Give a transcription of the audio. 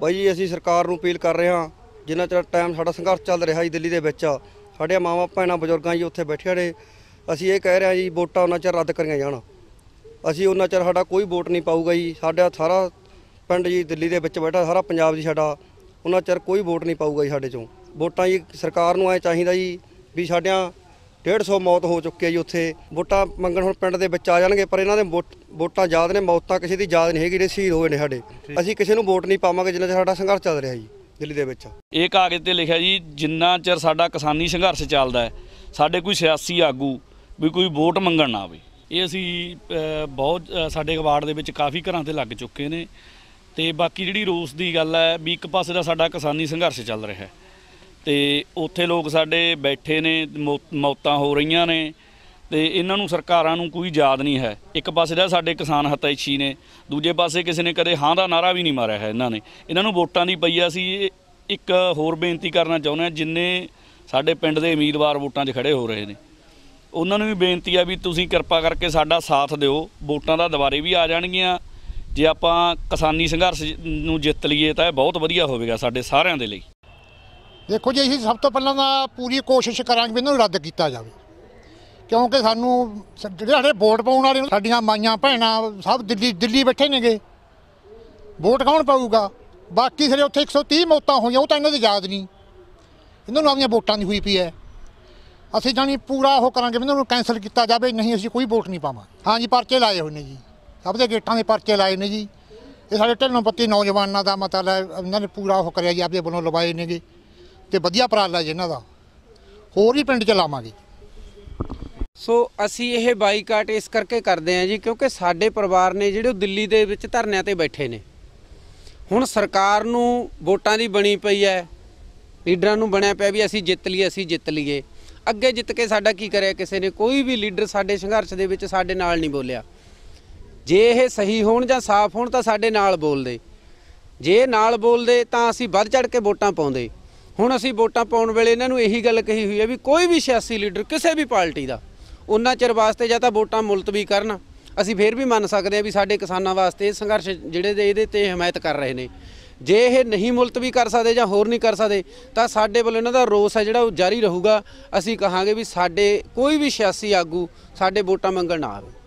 ਬਾਈ ਜੀ ਅਸੀਂ ਸਰਕਾਰ ਨੂੰ ਅਪੀਲ ਕਰ ਰਹੇ ਹਾਂ ਜਿੰਨਾ ਚਿਰ ਟਾਈਮ ਸਾਡਾ ਸੰਘਰਸ਼ ਚੱਲ ਰਿਹਾ ਜੀ ਦਿੱਲੀ ਦੇ ਵਿੱਚ ਸਾਡੇ ਮਾਵਾਂ ਭੈਣਾਂ ਬਜ਼ੁਰਗਾਂ ਜੀ ਉੱਥੇ ਬੈਠੇ ਨੇ ਅਸੀਂ ਇਹ ਕਹਿ ਰਹੇ ਹਾਂ ਜੀ ਵੋਟਾਂ ਉਹਨਾਂ ਚਿਰ ਰੱਦ ਕਰੀਆਂ ਜਾਣ ਅਸੀਂ ਉਹਨਾਂ ਚਿਰ ਸਾਡਾ ਕੋਈ ਵੋਟ ਨਹੀਂ ਪਾਊਗਾ ਜੀ ਸਾਡਾ ਸਾਰਾ ਪਿੰਡ ਜੀ ਦਿੱਲੀ ਦੇ ਵਿੱਚ ਬੈਠਾ ਸਾਰਾ ਪੰਜਾਬ ਜੀ ਸਾਡਾ ਉਹਨਾਂ ਚਿਰ ਕੋਈ ਵੋਟ ਨਹੀਂ ਪਾਊਗਾ ਜੀ ਸਾਡੇ ਚੋਂ ਵੋਟਾਂ ਜੀ ਸਰਕਾਰ ਨੂੰ ਐ ਚਾਹੀਦਾ ਜੀ ਵੀ ਸਾਡਿਆਂ 150 ਮੌਤ ਹੋ ਚੁੱਕੀ ਹੈ ਜੀ ਉੱਥੇ ਵੋਟਾਂ ਮੰਗਣ ਹੁਣ ਪਿੰਡ ਦੇ ਵਿੱਚ ਆ ਜਾਣਗੇ ਪਰ ਇਹਨਾਂ ਦੇ ਵੋਟਾਂ ਯਾਦ ਨੇ ਮੌਤਾਂ ਕਿਸੇ ਦੀ ਯਾਦ ਨਹੀਂ ਹੈਗੀ ਜਿਹੜੇ ਸ਼ਹੀਦ ਹੋਏ ਨੇ ਸਾਡੇ ਅਸੀਂ ਕਿਸੇ ਨੂੰ ਵੋਟ ਨਹੀਂ ਪਾਵਾਂਗੇ ਜਿੰਨਾ ਚਿਰ ਸਾਡਾ ਸੰਘਰਸ਼ ਚੱਲ ਰਿਹਾ ਜੀ ਦਿੱਲੀ ਦੇ ਵਿੱਚ ਇਹ ਕਾਗਜ਼ ਤੇ ਲਿਖਿਆ ਜੀ ਜਿੰਨਾ ਚਿਰ ਸਾਡਾ ਕਿਸਾਨੀ ਸੰਘਰਸ਼ ਚੱਲਦਾ ਹੈ ਸਾਡੇ ਕੋਈ ਸਿਆਸੀ ਆਗੂ ਵੀ ਕੋਈ ਵੋਟ ਮੰਗਣ ਨਾ ਆਵੇ ਇਹ ਅਸੀਂ ਬਹੁਤ ਸਾਡੇ ਵਾਰਡ ਦੇ ਵਿੱਚ ਕਾਫੀ ਘਰਾਂ ਤੇ ਲੱਗ ਚੁੱਕੇ ਨੇ ਤੇ ਬਾਕੀ ਜਿਹੜੀ ਰੋਸ ਦੀ ਗੱਲ ਹੈ ਵੀ ਇੱਕ ਪਾਸੇ ਦਾ ਸਾਡਾ ਕਿਸਾਨੀ ਸੰਘਰਸ਼ ਚੱਲ ਰਿਹਾ ਹੈ ਤੇ ਉੱਥੇ ਲੋਕ ਸਾਡੇ ਬੈਠੇ ਨੇ ਮੌਤਾਂ ਹੋ ਰਹੀਆਂ ਨੇ ਤੇ ਇਹਨਾਂ ਨੂੰ ਸਰਕਾਰਾਂ ਨੂੰ ਕੋਈ ਯਾਦ ਨਹੀਂ ਹੈ ਇੱਕ ਪਾਸੇ ਦਾ ਸਾਡੇ ਕਿਸਾਨ ਹਤੈਸ਼ੀ ਨੇ ਦੂਜੇ ਪਾਸੇ ਕਿਸੇ ਨੇ ਕਦੇ ਹਾਂ ਦਾ ਨਾਰਾ ਵੀ ਨਹੀਂ ਮਾਰਿਆ ਹੈ ਇਹਨਾਂ ਨੇ ਇਹਨਾਂ ਨੂੰ ਵੋਟਾਂ ਦੀ ਪਈ ਆ ਸੀ ਇੱਕ ਹੋਰ ਬੇਨਤੀ ਕਰਨਾ ਚਾਹੁੰਦੇ ਆ ਜਿੰਨੇ ਸਾਡੇ ਪਿੰਡ ਦੇ ਉਮੀਦਵਾਰ ਵੋਟਾਂ 'ਚ ਖੜੇ ਹੋ ਰਹੇ ਨੇ ਉਹਨਾਂ ਨੂੰ ਵੀ ਬੇਨਤੀ ਆ ਵੀ ਤੁਸੀਂ ਕਿਰਪਾ ਕਰਕੇ ਸਾਡਾ ਸਾਥ ਦਿਓ ਵੋਟਾਂ ਦਾ ਦੁਬਾਰੇ ਵੀ ਆ ਜਾਣਗੀਆਂ ਜੇ ਆਪਾਂ ਕਿਸਾਨੀ ਸੰਘਰਸ਼ ਨੂੰ ਜਿੱਤ ਲਈਏ ਤਾਂ ਇਹ ਬਹੁਤ ਵਧੀਆ ਹੋਵੇਗਾ ਸਾਡੇ ਸਾਰਿਆਂ ਦੇ ਲਈ ਦੇਖੋ ਜੀ ਅਸੀਂ ਸਭ ਤੋਂ ਪਹਿਲਾਂ ਤਾਂ ਪੂਰੀ ਕੋਸ਼ਿਸ਼ ਕਰਾਂਗੇ ਇਹਨਾਂ ਨੂੰ ਰੱਦ ਕੀਤਾ ਜਾਵੇ ਕਿਉਂਕਿ ਸਾਨੂੰ ਜਿਹੜੇ ਸਾਡੇ ਵੋਟ ਪਾਉਣ ਵਾਲੇ ਸਾਡੀਆਂ ਮਾਈਆਂ ਭੈਣਾਂ ਸਭ ਦਿੱਲੀ ਦਿੱਲੀ ਬੈਠੇ ਨੇਗੇ ਵੋਟ ਕੌਣ ਪਾਊਗਾ ਬਾਕੀ ਸਾਰੇ ਉੱਥੇ 130 ਮੌਤਾਂ ਹੋਈਆਂ ਉਹ ਤਾਂ ਇਹਨਾਂ ਦੀ ਯਾਦ ਨਹੀਂ ਇਹਨਾਂ ਨੂੰ ਆਪਣੀਆਂ ਵੋਟਾਂ ਦੀ ਹੋਈ ਪਈ ਹੈ ਅਸੀਂ ਜਾਨੀ ਪੂਰਾ ਉਹ ਕਰਾਂਗੇ ਇਹਨਾਂ ਨੂੰ ਕੈਨਸਲ ਕੀਤਾ ਜਾਵੇ ਨਹੀਂ ਅਸੀਂ ਕੋਈ ਵੋਟ ਨਹੀਂ ਪਾਵਾਂ ਹਾਂਜੀ ਪਰਚੇ ਲਾਏ ਹੋਏ ਨੇ ਜੀ ਸਭ ਦੇ ਗੇਟਾਂ ਦੇ ਪਰਚੇ ਲਾਏ ਨੇ ਜੀ ਇਹ ਸਾਡੇ ਢਿੱਲੋਂ ਪੱਤੀ ਨੌਜਵਾਨਾਂ ਦਾ ਮਤਲਬ ਇਹਨਾਂ ਨੇ ਪੂਰਾ ਉਹ ਕਰਿਆ ਜੀ ਆਪਦੇ ਵੱਲੋਂ ਲਵਾਏ ਨੇਗੇ ਤੇ ਵਧੀਆ ਪ੍ਰਾਲਾ ਜੀ ਇਹਨਾਂ ਦਾ ਹੋਰ ਹੀ ਪਿੰਡ ਚ ਲਾਵਾਂਗੇ ਸੋ ਅਸੀਂ ਇਹ ਬਾਈਕਾਟ ਇਸ ਕਰਕੇ ਕਰਦੇ ਆਂ ਜੀ ਕਿਉਂਕਿ ਸਾਡੇ ਪਰਿਵਾਰ ਨੇ ਜਿਹੜੇ ਉਹ ਦਿੱਲੀ ਦੇ ਵਿੱਚ ਧਰਨਿਆਂ ਤੇ ਬੈਠੇ ਨੇ ਹੁਣ ਸਰਕਾਰ ਨੂੰ ਵੋਟਾਂ ਦੀ ਬਣੀ ਪਈ ਐ ਲੀਡਰਾਂ ਨੂੰ ਬਣਿਆ ਪਿਆ ਵੀ ਅਸੀਂ ਜਿੱਤ ਲਈਏ ਅਸੀਂ ਜਿੱਤ ਲਈਏ ਅੱਗੇ ਜਿੱਤ ਕੇ ਸਾਡਾ ਕੀ ਕਰਿਆ ਕਿਸੇ ਨੇ ਕੋਈ ਵੀ ਲੀਡਰ ਸਾਡੇ ਸੰਘਰਸ਼ ਦੇ ਵਿੱਚ ਸਾਡੇ ਨਾਲ ਨਹੀਂ ਬੋਲਿਆ ਜੇ ਇਹ ਸਹੀ ਹੋਣ ਜਾਂ ਸਾਫ਼ ਹੋਣ ਤਾਂ ਸਾਡੇ ਨਾਲ ਬੋਲਦੇ ਜੇ ਨਾਲ ਬੋਲਦੇ ਤਾਂ ਅਸੀਂ ਵੱਧ ਚੜ ਕੇ ਵੋਟਾਂ ਪਾਉਂਦੇ ਹੁਣ ਅਸੀਂ ਵੋਟਾਂ ਪਾਉਣ ਵੇਲੇ ਇਹਨਾਂ ਨੂੰ ਇਹੀ ਗੱਲ ਕਹੀ ਹੋਈ ਹੈ ਵੀ ਕੋਈ ਵੀ ਸਿਆਸੀ ਲੀਡਰ ਕਿਸੇ ਵੀ ਪਾਰਟੀ ਦਾ ਉਹਨਾਂ ਚਿਰ ਵਾਸਤੇ ਜਾਂ ਤਾਂ ਵੋਟਾਂ ਮੁਲਤਵੀ ਕਰਨ ਅਸੀਂ ਫੇਰ ਵੀ ਮੰਨ ਸਕਦੇ ਹਾਂ ਵੀ ਸਾਡੇ ਕਿਸਾਨਾਂ ਵਾਸਤੇ ਇਹ ਸੰਘਰਸ਼ ਜਿਹੜੇ ਦੇ ਇਹਦੇ ਤੇ ਹਮਾਇਤ ਕਰ ਰਹੇ ਨੇ ਜੇ ਇਹ ਨਹੀਂ ਮੁਲਤਵੀ ਕਰ ਸਕਦੇ ਜਾਂ ਹੋਰ ਨਹੀਂ ਕਰ ਸਕਦੇ ਤਾਂ ਸਾਡੇ ਵੱਲੋਂ ਇਹਨਾਂ ਦਾ ਰੋਸ ਹੈ ਜਿਹੜਾ ਉਹ ਜਾਰੀ ਰਹੂਗਾ ਅਸੀਂ ਕਹਾਂਗੇ ਵੀ ਸਾਡੇ ਕੋਈ ਵੀ ਸਿਆਸੀ ਆਗੂ ਸਾਡੇ ਵੋਟਾਂ ਮੰਗਣ ਨਾ ਆਵੇ